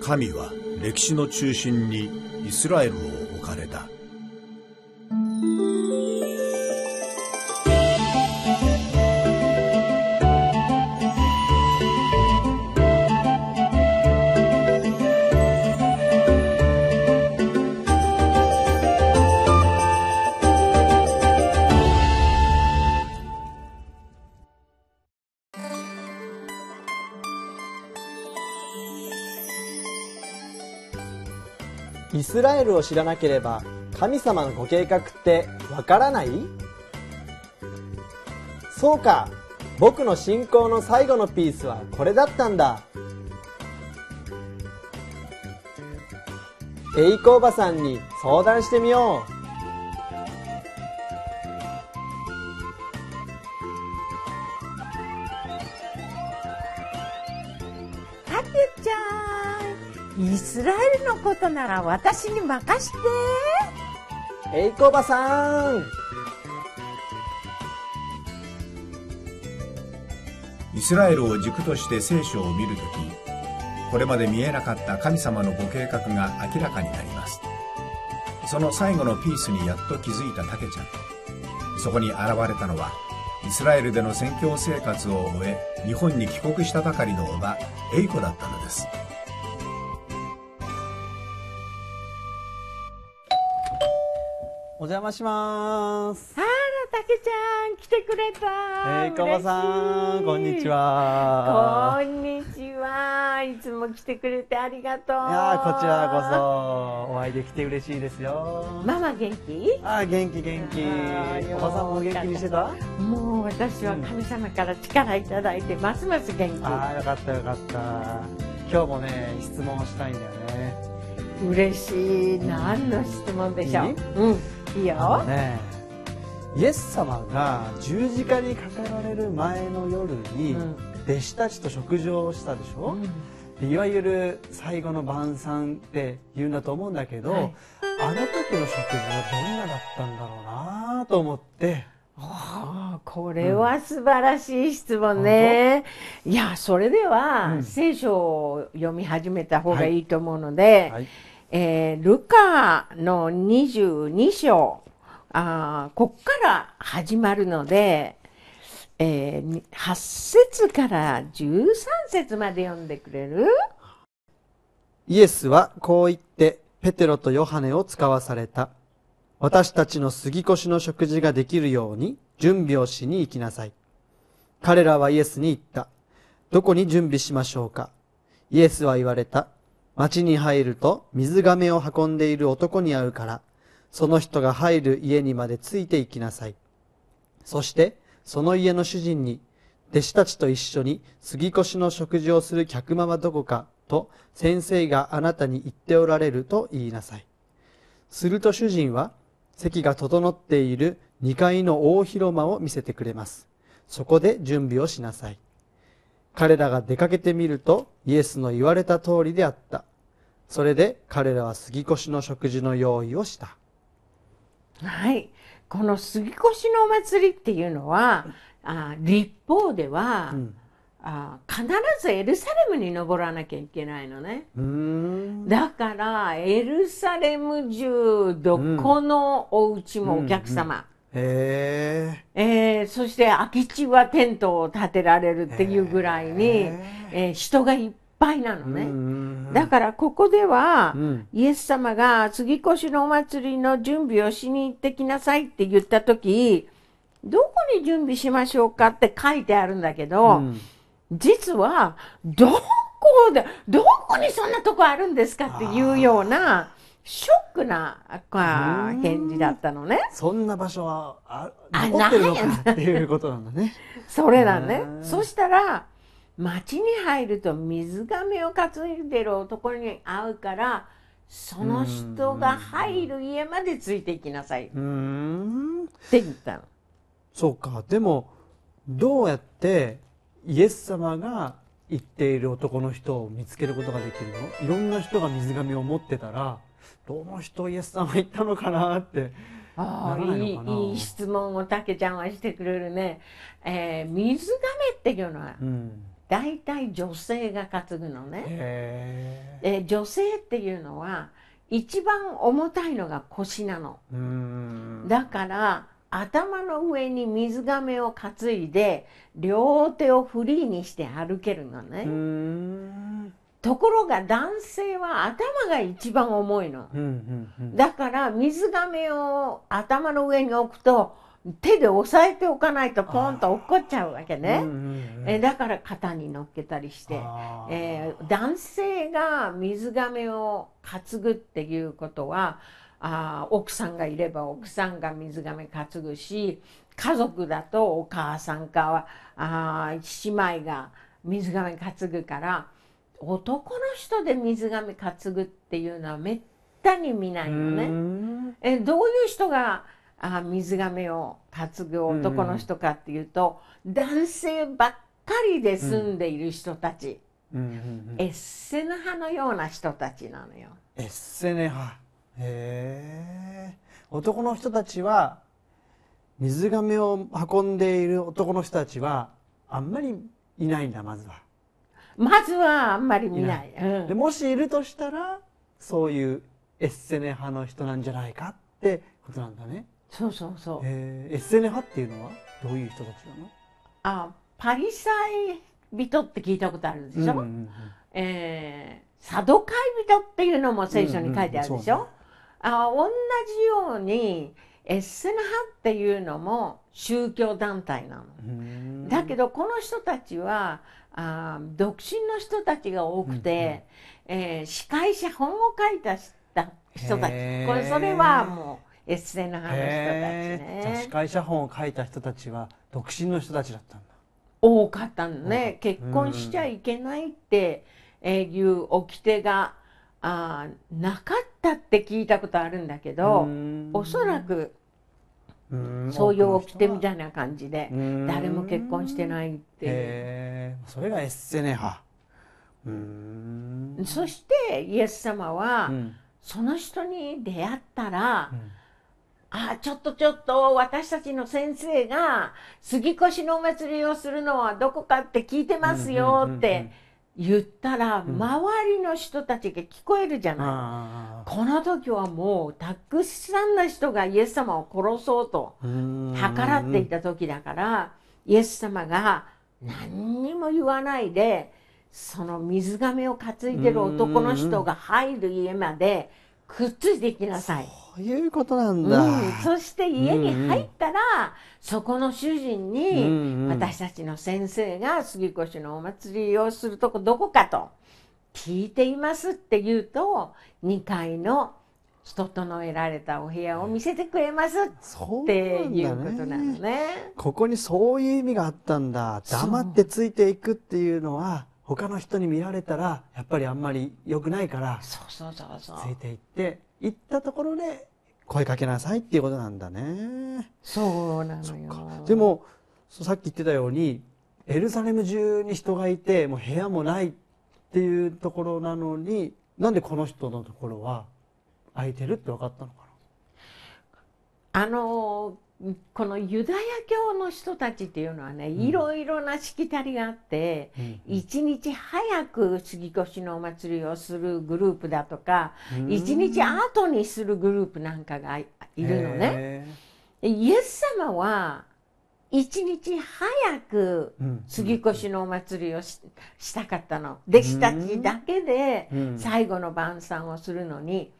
神は歴史の中心にイスラエルを置かれた。を知らなければ神様のご計画ってわからないそうか僕の信仰の最後のピースはこれだったんだエイコおばさんに相談してみようハッちゃんイスラエルのことなら私に任してエイコばさんイスラエルを軸として聖書を見るときこれまで見えなかった神様のご計画が明らかになりますその最後のピースにやっと気づいたタケちゃんそこに現れたのはイスラエルでの宣教生活を終え日本に帰国したばかりの叔母エイコだったのです邪魔します。あら、たけちゃん、来てくれた。えいこばさん、こんにちは。こんにちは。いつも来てくれてありがとう。いや、こちらこそ、お会いできて嬉しいですよ。ママ元気。あ、元気元気。おばさんも元気にしてた。もう、私は神様から力いただいて、ますます元気。うん、あ、よかったよかった。今日もね、質問したいんだよね。嬉しい。何の質問でしょう。うんいいよ、ね、イエス様が十字架にかけられる前の夜に弟子たちと食事をしたでしょ、うん、いわゆる最後の晩餐って言うんだと思うんだけど、はい、あの時の食事はどんなだったんだろうなと思って。あこれは素晴らしい質問ね。うん、いや、それでは、聖書を読み始めた方がいいと思うので、はいはいえー、ルカの22章あ、こっから始まるので、えー、8節から13節まで読んでくれるイエスはこう言って、ペテロとヨハネを使わされた。私たちの杉越の食事ができるように準備をしに行きなさい。彼らはイエスに言った。どこに準備しましょうかイエスは言われた。町に入ると水亀を運んでいる男に会うから、その人が入る家にまでついて行きなさい。そして、その家の主人に、弟子たちと一緒に杉越の食事をする客間はどこかと先生があなたに言っておられると言いなさい。すると主人は席が整っている2階の大広間を見せてくれます。そこで準備をしなさい。彼らが出かけてみるとイエスの言われた通りであった。それで彼らは杉越の食事の用意をしたはいこの杉越のお祭りっていうのはあ立法では、うん、あ必ずエルサレムに登らなきゃいけないのねだからエルサレム中どこのお家もお客様、うんうんえー、えー、そして空き地はテントを建てられるっていうぐらいに、えー、えー、人がいっぱいなのね。だからここでは、イエス様が次越のお祭りの準備をしに行ってきなさいって言った時、どこに準備しましょうかって書いてあるんだけど、実は、どこで、どこにそんなとこあるんですかっていうような、ショックな返事だったのね。そんな場所はあ残ってるのかっていうことなんだね。それだね。そしたら、町に入ると水亀を担いでる男に会うからその人が入る家までついていきなさいって言ったの。そうかでもどうやってイエス様が言っている男の人を見つけることができるのいろんな人が水紙を持ってたらどの人イエス様言ったのかなってああいい質問をたけちゃんはしてくれるね、えー、水亀っていうのは、うん、大体女性が担ぐのね。え女性っていうのは一番重たいのが腰なの。だから頭の上に水がめを担いで両手をフリーにして歩けるのね。ところが男性は頭が一番重いの、だから水がめを頭の上に置くと手で押さえておかないとポンと落っこっちゃうわけね、うんうんうん、えだから肩に乗っけたりして、えー、男性が水がを担ぐっていうことはあ奥さんがいれば奥さんが水が担ぐし家族だとお母さんかはあ姉妹が水が担ぐから男の人で水が担ぐっていうのはめったに見ないよね。えどういう人があ水亀を担ぐ男の人かっていうと、うん、男性ばっかりで住んでいる人たち、うんうん、エッセネ派のような人たちなのよ。エッセネ派へえ男の人たちは水亀を運んでいる男の人たちはあんまりいないんだまずは。まずはあんまり見ない。いないでもしいるとしたらそういうエッセネ派の人なんじゃないかってことなんだね。そうそうそう。えー、SN 派っていうのはどういう人たちなのあパリサイ人って聞いたことあるでしょ、うんうん、えー、サドカイ人っていうのも聖書に書いてあるでしょ、うんうんね、あ同じようにエッセネ派っていうのも宗教団体なの。だけどこの人たちはあ独身の人たちが多くて、うんうん、えー、司会者本を書いた人たちこれそれはもう。エッセの派の人たちね。司会社本を書いた人たちは独身の人たちだったんだ。多かったのね、結婚しちゃいけないっていう掟が、うあなかったって聞いたことあるんだけど、おそらくそういう掟みたいな感じで誰も結婚してないっていうそれがエッセネ派そしてイエス様は、その人に出会ったら、うんあ、ちょっとちょっと、私たちの先生が、杉越のお祭りをするのはどこかって聞いてますよって言ったら、周りの人たちが聞こえるじゃない。この時はもう、たくさんの人がイエス様を殺そうと、計らっていた時だから、イエス様が何にも言わないで、その水亀を担いでる男の人が入る家まで、くっついていきなさい。そういうことなんだ。うん、そして家に入ったら、うんうん、そこの主人に、うんうん、私たちの先生が杉越のお祭りをするとこどこかと聞いていますって言うと、2階の整えられたお部屋を見せてくれますっていうことなのね。ねここにそういう意味があったんだ。黙ってついていくっていうのは、他の人に見られたらやっぱりあんまり良くないからそうそうそうそうついていって行ったところで声かけなさいっていうことなんだねそうなのよでもさっき言ってたようにエルサレム中に人がいてもう部屋もないっていうところなのになんでこの人のところは空いてるって分かったのかなあのこのユダヤ教の人たちっていうのはね、いろいろなしきたりがあって、一、うん、日早く杉越のお祭りをするグループだとか、一、うん、日後にするグループなんかがいるのね。イエス様は一日早く杉越のお祭りをし,、したかったの弟子たちだけで最後の晩餐をするのに、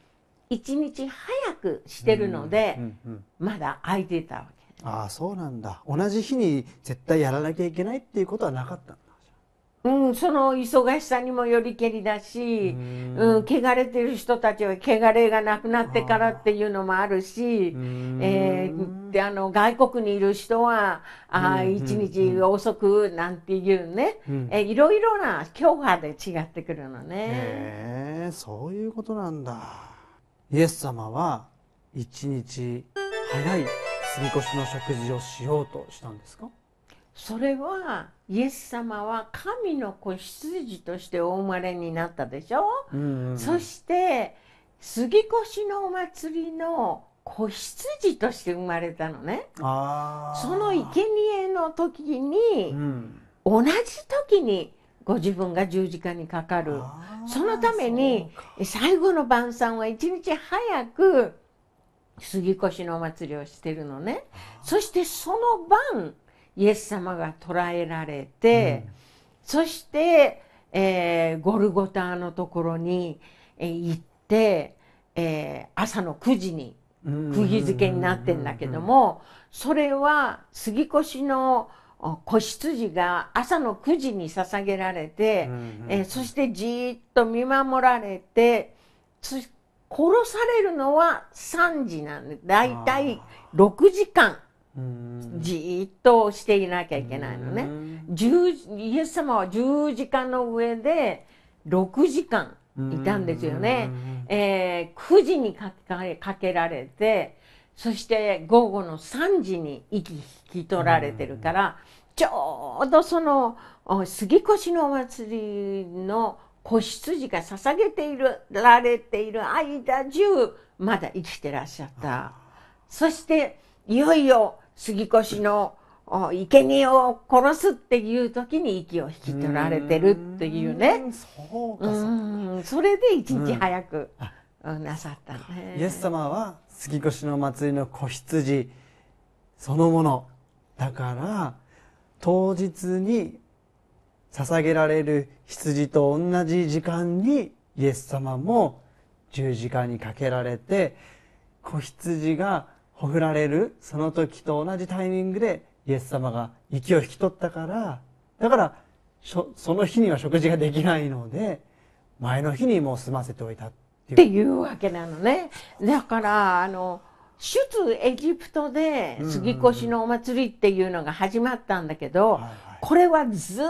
1日早くしてるので、うんうん、まだ空いてたわけああそうなんだ同じ日に絶対やらなきゃいけないっていうことはなかったんだうん、その忙しさにもよりけりだし、うん、汚れてる人たちは汚れがなくなってからっていうのもあるし、ーえー、であの外国にいる人は、あ一日遅くなんていうね、うん、えいろいろな教派で違ってくるのね。へえ、そういうことなんだ。イエス様は一日早い過ぎ越しの食事をしようとしたんですかそれはイエス様は神の子羊としてお生まれになったでしょ、うんうん、そして杉越のお祭りの子羊として生まれたのねその生贄の時に、うん、同じ時にご自分が十字架にかかるそのために最後の晩餐は一日早く杉越のお祭りをしてるのねそしてその晩イエス様が捕らえられて、うん、そして、えー、ゴルゴタのところに、えー、行って、えー、朝の9時に釘付けになってんだけどもそれは杉越の子羊が朝の9時に捧げられて、うんうん、えー、そしてじっと見守られて殺されるのは3時なんでだいたい6時間じっとしていなきゃいけないのね。イエス様は10時間の上で6時間いたんですよね。えー、9時にかけられてそして午後の3時に息引き取られてるから、ちょうどその杉越のお祭りの子羊が捧げているられている間中まだ生きてらっしゃったそしていよいよ杉越の生贄を殺すっていう時に息を引き取られてるっていうねそれで一日早く。うんなさったねイエス様は杉越の祭りの子羊そのものだから当日に捧げられる羊と同じ時間にイエス様も十字架にかけられて子羊がほぐられるその時と同じタイミングでイエス様が息を引き取ったからだからその日には食事ができないので前の日にもう済ませておいたっていうわけなのね。だからあの出エジプトで杉越のお祭りっていうのが始まったんだけど、これはずっ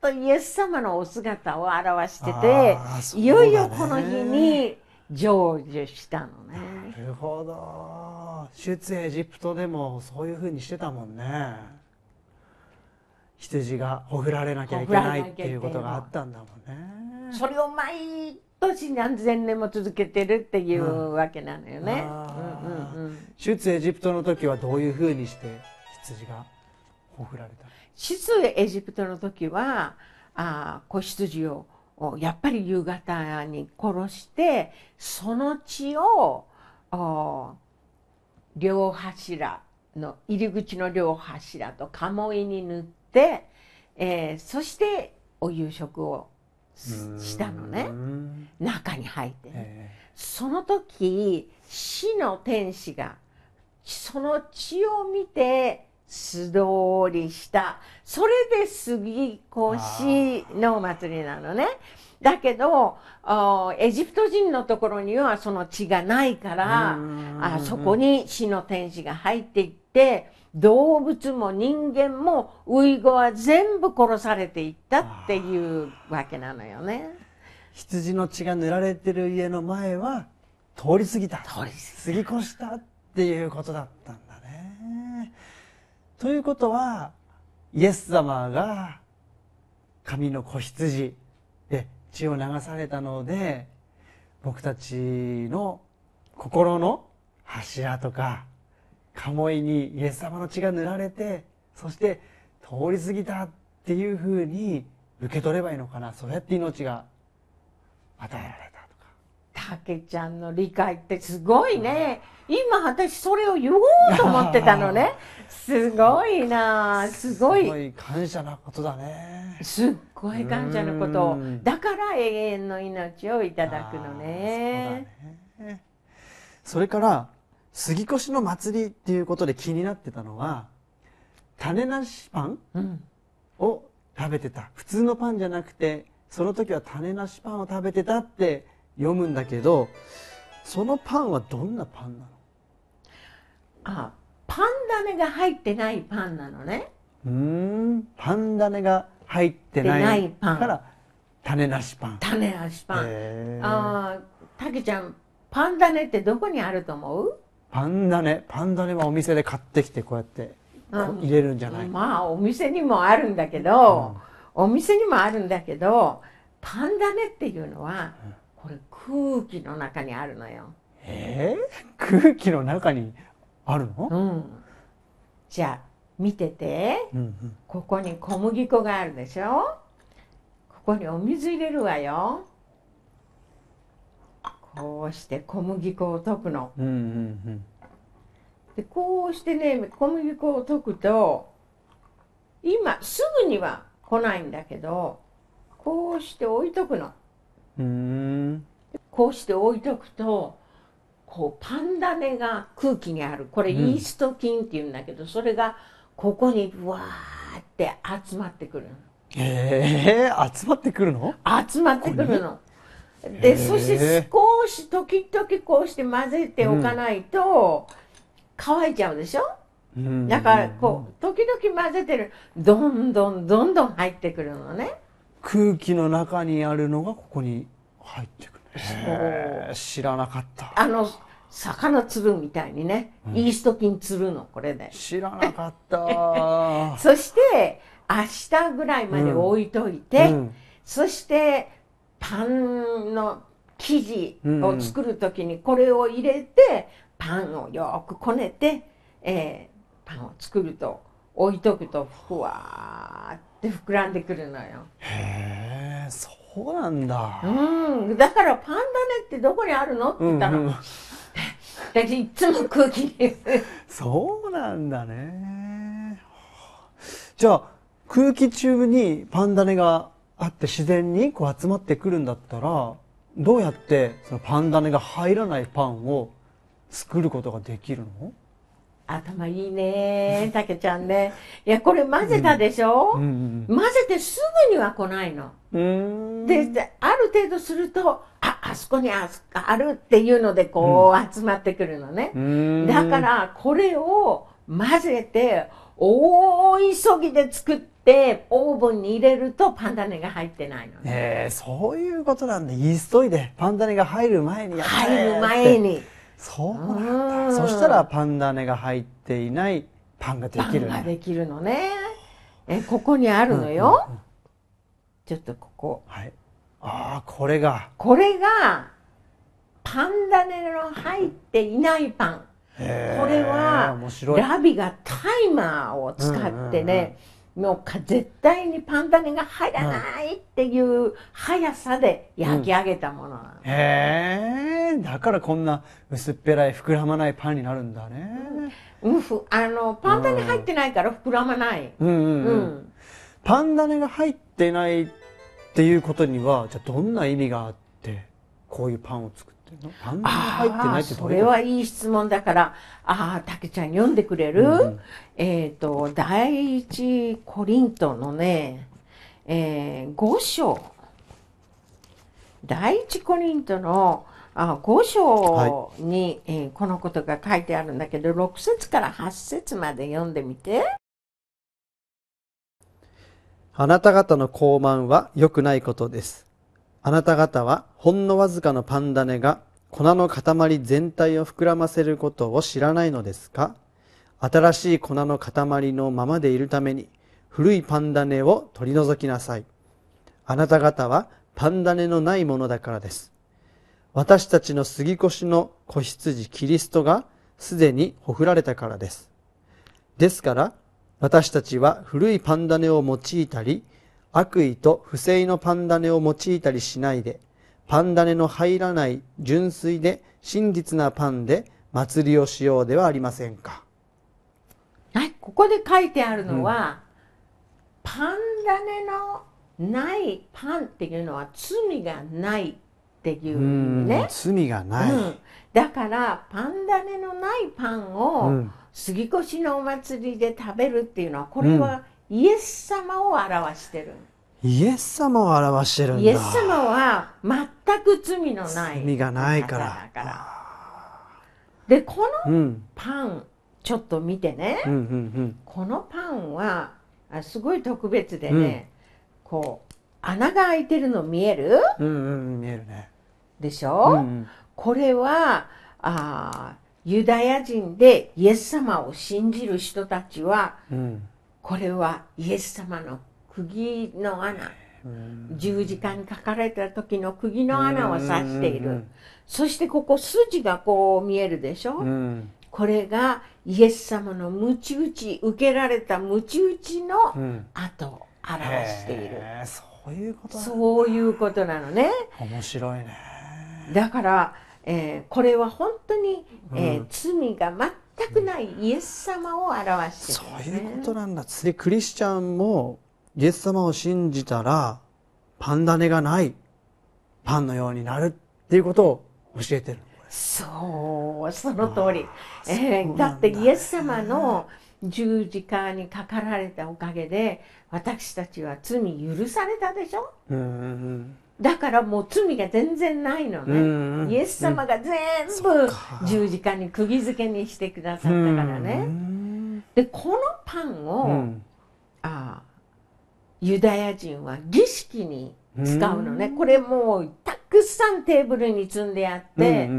とイエス様のお姿を表してて、いよいよこの日に成就したのね。なるほど出エジプトでもそういうふうにしてたもんね羊がほぐられなきゃいけないっていうことがあったんだもんね。それを毎と何千年も続けてるっていうわけなのよね。出エジプトの時はどういうふうにして羊がほふられた出エジプトの時はあ子羊をやっぱり夕方に殺してその血を両柱の入り口の両柱と鴨居に塗って、えー、そしてお夕食をしたのね中に入ってえー、その時死の天使がその血を見て素通りしたそれで杉越のお祭りなのねだけどエジプト人のところにはその血がないからあそこに死の天使が入っていって動物も人間もウイゴは全部殺されていったっていうわけなのよね羊の血が塗られてる家の前は通り過ぎた通り過ぎ越したっていうことだったんだねということはイエス様が神の子羊で血を流されたので僕たちの心の柱とか鴨居にイエス様の血が塗られてそして通り過ぎたっていうふうに受け取ればいいのかなそうやって命が与えられたとかたけちゃんの理解ってすごいね、うん、今私それを言おうと思ってたのねすごいなすごいすごい感謝なことだねすっごい感謝のことをだから永遠の命をいただくのね、ね、それから杉越の祭りっていうことで気になってたのは種なしパン、を食べてた普通のパンじゃなくてその時は種なしパンを食べてたって読むんだけどそのパンはどんなパンなのあパン種が入ってないパンなのねうんパン種が入ってないパンから種なしパン種なしパンああたけちゃんパン種ってどこにあると思うパンダネパンダネはお店で買ってきてこうやって入れるんじゃない、うまあお店にもあるんだけど、うん、お店にもあるんだけどパンダネっていうのは、これ空気の中にあるのよ。えー、空気の中にあるの、うん、じゃあ見てて、うんうん、ここに小麦粉があるでしょここにお水入れるわよこうして小麦粉を溶くの。うんうんうん、でこうしてね小麦粉を溶くと今すぐには来ないんだけどこうして置いとくの。うんこうして置いとくとこうパンダネが空気にあるこれイースト菌っていうんだけど、うん、それがここにわって集まってくるの。えー、集まってくるの集まってくるの。でそして少し時々こうして混ぜておかないと乾いちゃうでしょ、うん、だからこう時々混ぜてるどんどんどんどん入ってくるのね空気の中にあるのがここに入ってくる知らなかったあの魚つるみたいにね、うん、イースト菌つるのこれで知らなかった そして明日ぐらいまで置いといて、うん、そしてパンの生地を作る時にこれを入れてパンをよくこねて、えー、パンを作ると置いとくとふわーって膨らんでくるのよ。へえそうなんだ。うんだからパンダネってどこにあるのって言ったら。うんうん いつも空気ですそうなんだねじゃあ空気中にパンダネがあって自然にこう集まってくるんだったら、どうやってそのパンダネが入らないパンを作ることができるの頭いいねたけ ちゃんね。いや、これ混ぜたでしょ、うんうんうん、混ぜてすぐには来ないの。で、ある程度すると、あ、あそこにああるっていうので、こう集まってくるのね。だから、これを混ぜて、大急ぎで作っっオーブンに入れるとパンダネが入ってないのね、えー、そういうことなんで急いでパンダネが入る前にやった入る前にそうなんだそしたらパンダネが入っていないパンができる、パンができるのねえここにあるのよ、うんうんうん、ちょっとここはいああこれがこれがパンダネの入っていないパンこれはラビがタイマーを使ってね、うんうんうんのう絶対にパンダネが入らないっていう速さで焼き上げたものなの、うん、へえだからこんな薄っぺらい膨らまないパンになるんだね、うん、うふあのパンダネ入ってないから膨らまない、うん、うんうん、パンダネが入ってないっていうことにはじゃあどんな意味があってこういうパンを作ってっての入ってないってそれはいい質問だからああたけちゃん読んでくれる、うん、えっ、と第一コリントのね、えー、5章第一コリントのあ5章に、はい、えー、このことが書いてあるんだけど6節から8節まで読んでみて。あなた方の傲慢は良くないことです。あなた方はほんのわずかのパン種が粉の塊全体を膨らませることを知らないのですか新しい粉の塊のままでいるために古いパン種を取り除きなさい。あなた方はパン種のないものだからです。私たちの杉越の子羊キリストがすでにほふられたからです。ですから私たちは古いパン種を用いたり悪意と不正のパンダネを用いたりしないで、パンダネの入らない純粋で真実なパンで祭りをしようではありませんか。はい、ここで書いてあるのは、うん、パンダネのないパンっていうのは罪がないっていうね。う罪がない、うん、だからパンダネのないパンを、うん、杉越のお祭りで食べるっていうのはこれはイエス様を表してるイエス様を表してるんだイエス様は全く罪のない罪がないからでこのパン、うん、ちょっと見てね、うんうんうん、このパンはあ、すごい特別でね、うん、こう穴が開いてるの見える、うんうん見えるねでしょ、うんうん、これはあユダヤ人でイエス様を信じる人たちは、うんこれはイエス様の釘の穴十字架に書かれた時の釘の穴を指しているそしてここ筋がこう見えるでしょこれがイエス様の鞭打ち受けられた鞭打ちの跡を表している、うん、そういうことそういうことなのね面白いねだから、えー、これは本当に、えー、罪が全くないイエス様を表してる、ね、そういうことなんだクリスチャンもイエス様を信じたらパンダネがないパンのようになるっていうことを教えてるそうその通り、えー、だってイエス様の十字架にかかられたおかげで私たちは罪許されたでしょうだからもう罪が全然ないのね。イエス様が全部十字架に釘付けにしてくださったからね。で、このパンを、あユダヤ人は儀式に使うのね。これもうたくさんテーブルに積んであって、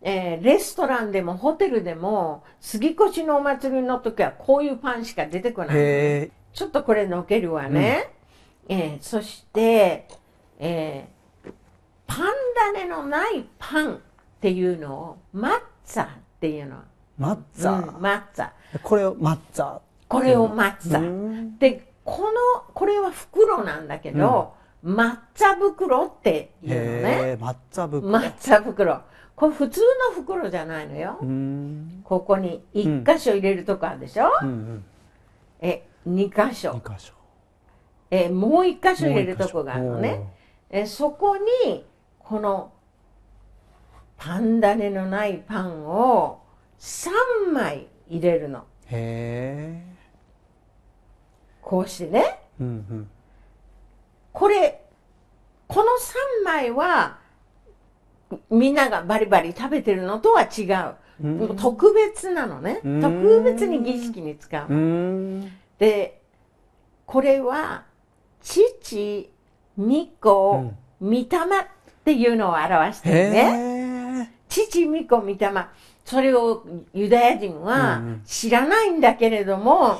えー、レストランでもホテルでも、杉越のお祭りの時はこういうパンしか出てこない。ちょっとこれのけるわね。うん、えー、そして、えー、パン種のないパンっていうのをマッツァっていうのマッツァ、うん、マッツァこれをマッツァこれをマッツァ、うん、でこのこれは袋なんだけど、うん、抹茶袋っていうのね抹茶袋抹袋これ普通の袋じゃないのよここに1箇所入れるとこあるでしょ、うんうん、え2箇所2箇所えもう1箇所入れるとこがあるのねえそこにこのパン種のないパンを3枚入れるの。へえ。こうしてね。うんうん、これこの3枚はみんながバリバリ食べてるのとは違う、うん、特別なのね、特別に儀式に使う、うでこれは父巫女、御霊っていうのを表してるね。父、巫女、御霊。それをユダヤ人は知らないんだけれども、うん、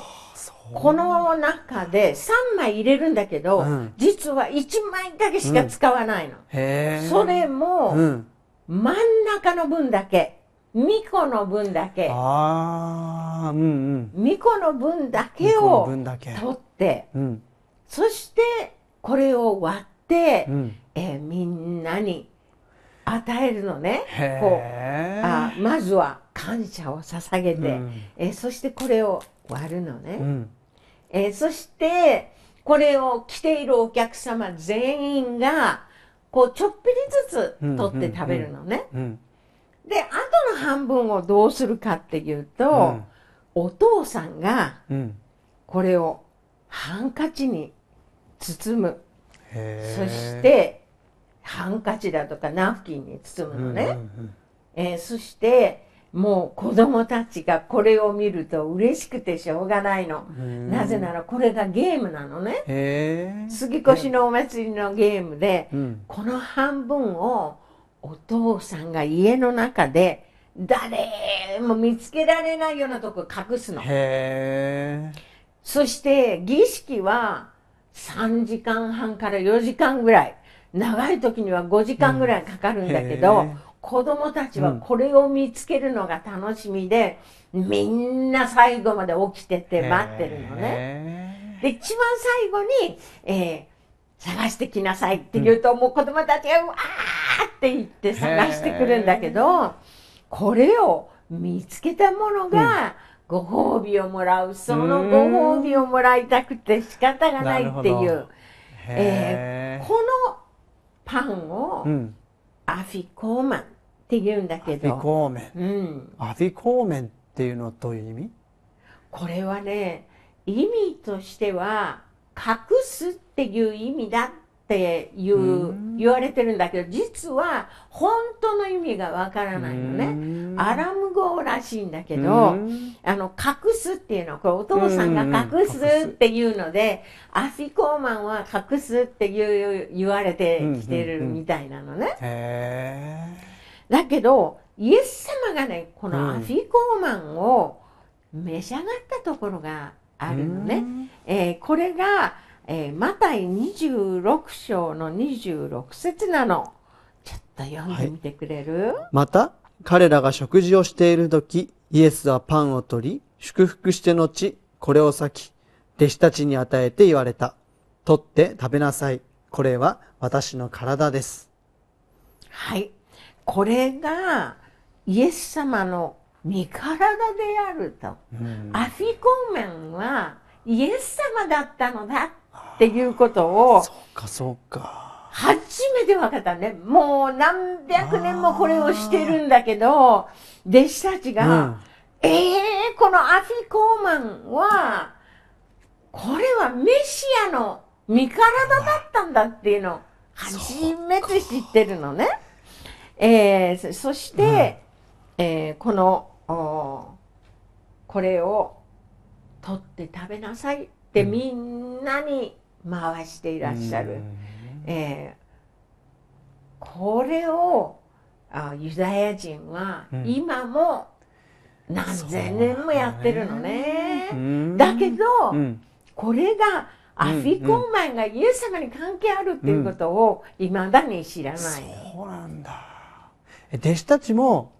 この中で3枚入れるんだけど、うん、実は1枚だけしか使わないの。うん、それも、真ん中の分だけ。巫女の分だけ。ああ、うんうん。巫女の分だけを取って、そして、これを割って、うん、えー、みんなに与えるのねこうあまずは感謝を捧げて、うん、えー、そしてこれを割るのね、うん、えー、そしてこれを着ているお客様全員がこうちょっぴりずつ取って食べるのね。うんうんうんで後の半分をどうするかっていうと、うん、お父さんがこれをハンカチに包むそしてハンカチだとかナフキンに包むのね、うんうんうん、えー、そしてもう子供たちがこれを見ると嬉しくてしょうがないのなぜならこれがゲームなのね杉越のお祭りのゲームで、うん、この半分をお父さんが家の中で誰も見つけられないようなとこ隠すのそして儀式は3時間半から4時間ぐらい長い時には5時間ぐらいかかるんだけど、うん、子供たちはこれを見つけるのが楽しみで、うん、みんな最後まで起きてて待ってるのね。で一番最後に、えー、探してきなさいって言うと、うん、もう子供たちがうわーって言って探してくるんだけどこれを見つけたものが、ご褒美をもらうそのご褒美をもらいたくて仕方がないっていう、えー、このパンを、アフィコーマンって言うんだけどアフィコーメン、うん、アフィコーメンっていうのはどういう意味これはね意味としては隠すっていう意味だっていう言われてるんだけど実は本当の意味がわからないのねアラム語らしいんだけどあの隠すっていうのはこれお父さんが隠すっていうのでアフィコーマンは隠すっていう言われてきてるみたいなのね。だけどイエス様がねこのアフィコーマンを召し上がったところがあるのね。えー、これがえー、マタイ26章の26節なの。ちょっと読んでみてくれる、はい、また、彼らが食事をしている時、イエスはパンを取り、祝福して後、これを裂き、弟子たちに与えて言われた。取って食べなさい。これは私の体です。はい。これが、イエス様の身体であると。アフィコーメンは、イエス様だったのだっっていうことをそかそか初めて分かったねもう何百年もこれをしてるんだけど弟子たちが、うん、ええー、このアフィ・コーマンはこれはメシアの身体だったんだっていうのを初めて知ってるのね。えー、そして、うん、えー、このこれを取って食べなさいってみんなに回していらっしゃる、えー、これをあユダヤ人は今も何千年もやってるのね。だけど、これがアフィコーマンがイエス様に関係あるっていうことをいまだに知らない、そうなんだ弟子たちも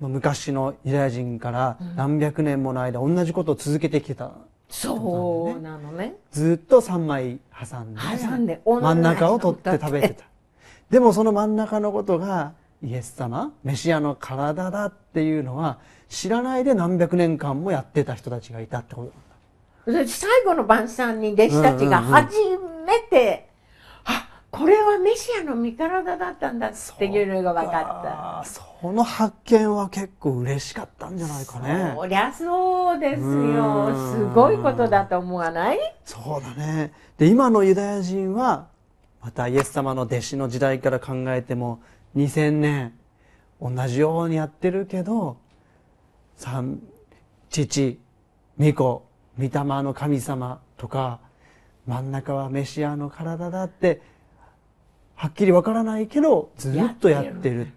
昔のユダヤ人から何百年もの間同じことを続けてきたそうなのねずっと3枚挟んで挟んで真ん中を取って食べてた でもその真ん中のことがイエス様メシアの体だっていうのは知らないで何百年間もやってた人たちがいたってこと最後の晩餐に弟子たちが初めてこれはメシアの身体だったんだっていうのが分かったその発見は結構嬉しかったんじゃないかねそりゃそうですよすごいことだと思わないそうだねで今のユダヤ人はまたイエス様の弟子の時代から考えても2000年同じようにやってるけど三父巫女御霊の神様とか真ん中はメシアの体だってはっきりわからないけどずっとやってる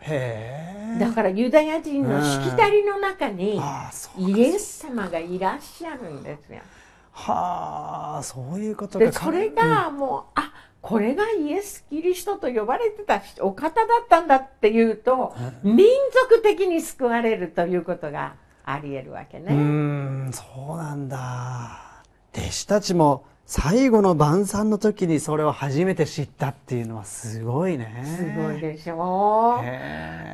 へえだからユダヤ人のしきたりの中にイエス様がいらっしゃるんですよはあそういうことかそれがもう、あこれがイエス・キリストと呼ばれてたお方だったんだっていうと民族的に救われるということがありえるわけねうんそうなんだ弟子たちも最後の晩餐の時にそれを初めて知ったっていうのはすごいね。すごいでしょ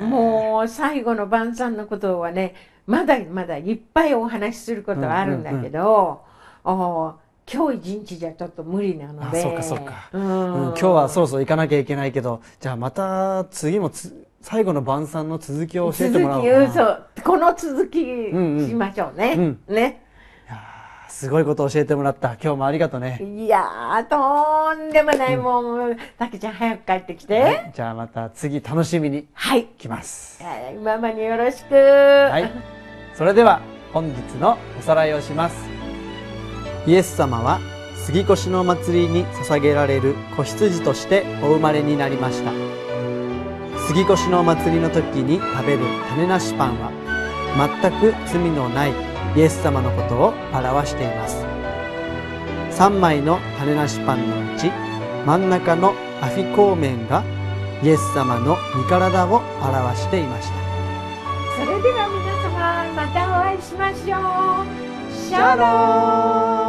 う。もう最後の晩餐のことはね、まだまだいっぱいお話しすることはあるんだけど、うんうんうん、今日一日じゃちょっと無理なので。あそうかそうか、うん、今日はそろそろ行かなきゃいけないけど、じゃあまた次も最後の晩餐の続きを教えてもらおうかな。そう。この続きしましょうね。うんうん、ね。すごいこと教えてもらった。今日もありがとね。いやとんでもない。もん、もう、たけちゃん早く帰ってきて、はい。じゃあまた次楽しみに。はい。来ます。はい。ママによろしく。はい。それでは、本日のおさらいをします。イエス様は、杉越の祭りに捧げられる子羊としてお生まれになりました。杉越の祭りの時に食べる種なしパンは、全く罪のないイエス様のことを表しています3枚の種なしパンのうち真ん中のアフィコーメンがイエス様の身体を表していましたそれでは皆様またお会いしましょうシャロー